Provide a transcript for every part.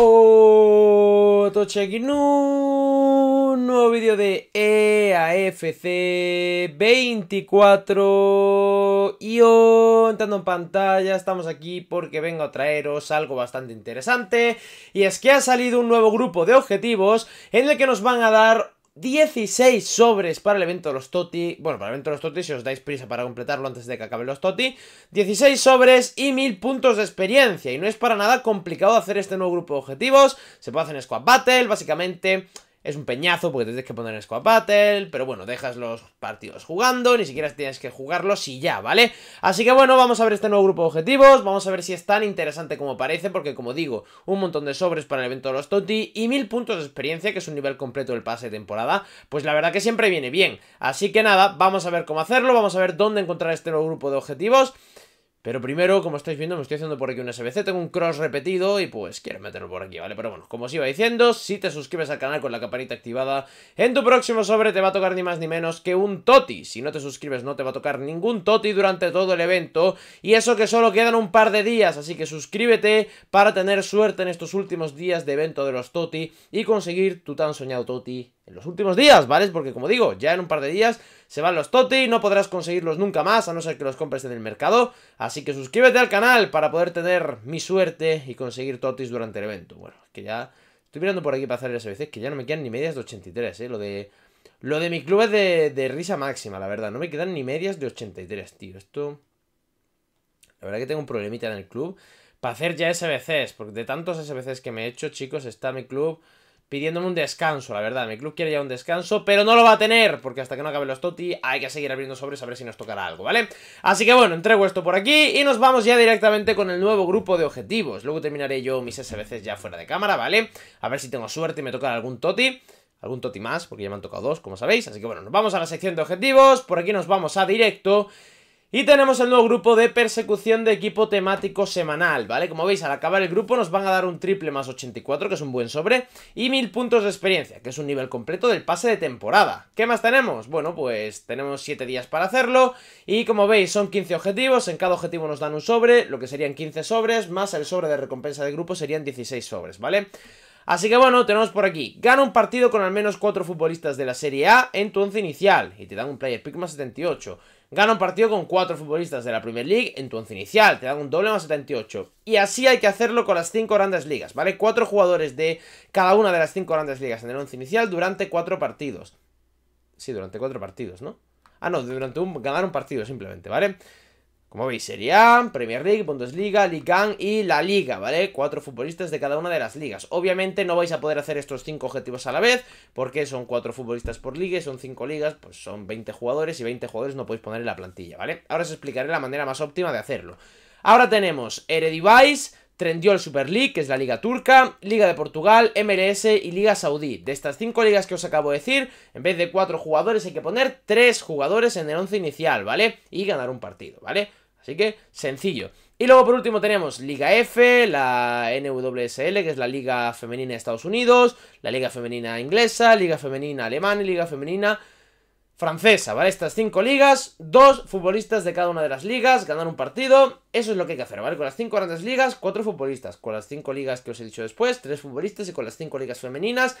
Otochequinu, un nuevo vídeo de EAFC 24 y entrando en pantalla estamos aquí porque vengo a traeros algo bastante interesante y es que ha salido un nuevo grupo de objetivos en el que nos van a dar 16 sobres para el evento de los Toti. Bueno, para el evento de los Toti, si os dais prisa para completarlo antes de que acaben los Toti. 16 sobres y 1000 puntos de experiencia. Y no es para nada complicado hacer este nuevo grupo de objetivos. Se puede hacer en Squad Battle, básicamente. Es un peñazo porque tienes que poner en Squad Battle, pero bueno, dejas los partidos jugando, ni siquiera tienes que jugarlos y ya, ¿vale? Así que bueno, vamos a ver este nuevo grupo de objetivos, vamos a ver si es tan interesante como parece, porque como digo, un montón de sobres para el evento de los Toti y mil puntos de experiencia, que es un nivel completo del pase de temporada, pues la verdad que siempre viene bien. Así que nada, vamos a ver cómo hacerlo, vamos a ver dónde encontrar este nuevo grupo de objetivos. Pero primero, como estáis viendo, me estoy haciendo por aquí un SBC, tengo un cross repetido y pues quiero meterlo por aquí, ¿vale? Pero bueno, como os iba diciendo, si te suscribes al canal con la campanita activada, en tu próximo sobre te va a tocar ni más ni menos que un toti. Si no te suscribes no te va a tocar ningún toti durante todo el evento y eso que solo quedan un par de días, así que suscríbete para tener suerte en estos últimos días de evento de los toti y conseguir tu tan soñado toti en los últimos días, ¿vale? Porque como digo, ya en un par de días se van los totis. no podrás conseguirlos nunca más, a no ser que los compres en el mercado, así que suscríbete al canal para poder tener mi suerte y conseguir Totis durante el evento. Bueno, que ya estoy mirando por aquí para hacer el SBC, que ya no me quedan ni medias de 83, ¿eh? Lo de... Lo de mi club es de, de risa máxima, la verdad. No me quedan ni medias de 83, tío. Esto... La verdad que tengo un problemita en el club para hacer ya SBCs, porque de tantos SBCs que me he hecho, chicos, está mi club pidiéndome un descanso, la verdad. Mi club quiere ya un descanso, pero no lo va a tener, porque hasta que no acabe los Toti hay que seguir abriendo sobres a ver si nos tocará algo, ¿vale? Así que bueno, entrego esto por aquí y nos vamos ya directamente con el nuevo grupo de objetivos. Luego terminaré yo mis SBCs ya fuera de cámara, ¿vale? A ver si tengo suerte y me tocará algún Toti. Algún Toti más, porque ya me han tocado dos, como sabéis. Así que bueno, nos vamos a la sección de objetivos. Por aquí nos vamos a directo. Y tenemos el nuevo grupo de persecución de equipo temático semanal, ¿vale? Como veis, al acabar el grupo nos van a dar un triple más 84, que es un buen sobre, y 1000 puntos de experiencia, que es un nivel completo del pase de temporada. ¿Qué más tenemos? Bueno, pues tenemos 7 días para hacerlo, y como veis, son 15 objetivos, en cada objetivo nos dan un sobre, lo que serían 15 sobres, más el sobre de recompensa de grupo serían 16 sobres, ¿vale? Así que bueno, tenemos por aquí, gana un partido con al menos 4 futbolistas de la Serie A en tu once inicial, y te dan un player pick más 78, Gana un partido con cuatro futbolistas de la Premier League en tu once inicial, te dan un doble más 78. Y así hay que hacerlo con las cinco grandes ligas, ¿vale? Cuatro jugadores de cada una de las cinco grandes ligas en el once inicial durante cuatro partidos. Sí, durante cuatro partidos, ¿no? Ah, no, durante un, ganar un partido simplemente, ¿vale? Como veis, serían Premier League, Bundesliga, Ligan y la Liga, ¿vale? Cuatro futbolistas de cada una de las ligas. Obviamente no vais a poder hacer estos cinco objetivos a la vez, porque son cuatro futbolistas por liga, son cinco ligas, pues son 20 jugadores y 20 jugadores no podéis poner en la plantilla, ¿vale? Ahora os explicaré la manera más óptima de hacerlo. Ahora tenemos Eredivisie, Trendyol Super League, que es la liga turca, Liga de Portugal, MLS y Liga Saudí. De estas cinco ligas que os acabo de decir, en vez de cuatro jugadores hay que poner tres jugadores en el once inicial, ¿vale? Y ganar un partido, ¿vale? Así que, sencillo. Y luego por último tenemos Liga F, la NWSL, que es la Liga Femenina de Estados Unidos, la Liga Femenina Inglesa, Liga Femenina Alemana y Liga Femenina Francesa, ¿vale? Estas cinco ligas, dos futbolistas de cada una de las ligas, ganar un partido, eso es lo que hay que hacer, ¿vale? Con las cinco grandes ligas, cuatro futbolistas, con las cinco ligas que os he dicho después, tres futbolistas y con las cinco ligas femeninas,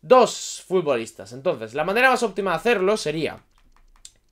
dos futbolistas. Entonces, la manera más óptima de hacerlo sería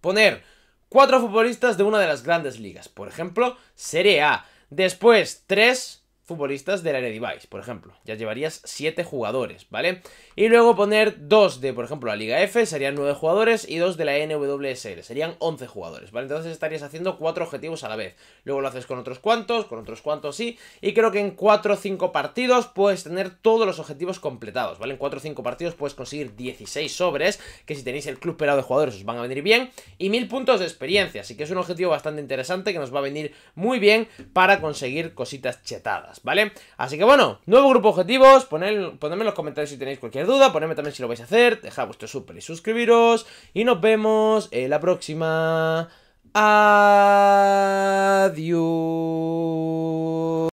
poner cuatro futbolistas de una de las grandes ligas, por ejemplo, Serie A. Después, tres futbolistas del Eredivisie, por ejemplo. Ya llevarías 7 jugadores, ¿vale? Y luego poner 2 de, por ejemplo, la Liga F, serían 9 jugadores, y 2 de la NWSL, serían 11 jugadores, ¿vale? Entonces estarías haciendo 4 objetivos a la vez. Luego lo haces con otros cuantos, con otros cuantos sí, y creo que en 4 o 5 partidos puedes tener todos los objetivos completados, ¿vale? En 4 o 5 partidos puedes conseguir 16 sobres, que si tenéis el club pelado de jugadores os van a venir bien, y 1000 puntos de experiencia, así que es un objetivo bastante interesante que nos va a venir muy bien para conseguir cositas chetadas. ¿vale? Así que bueno, nuevo grupo objetivos, poned, ponedme en los comentarios si tenéis cualquier duda, ponedme también si lo vais a hacer, dejad vuestro super y suscribiros, y nos vemos en la próxima. Adiós.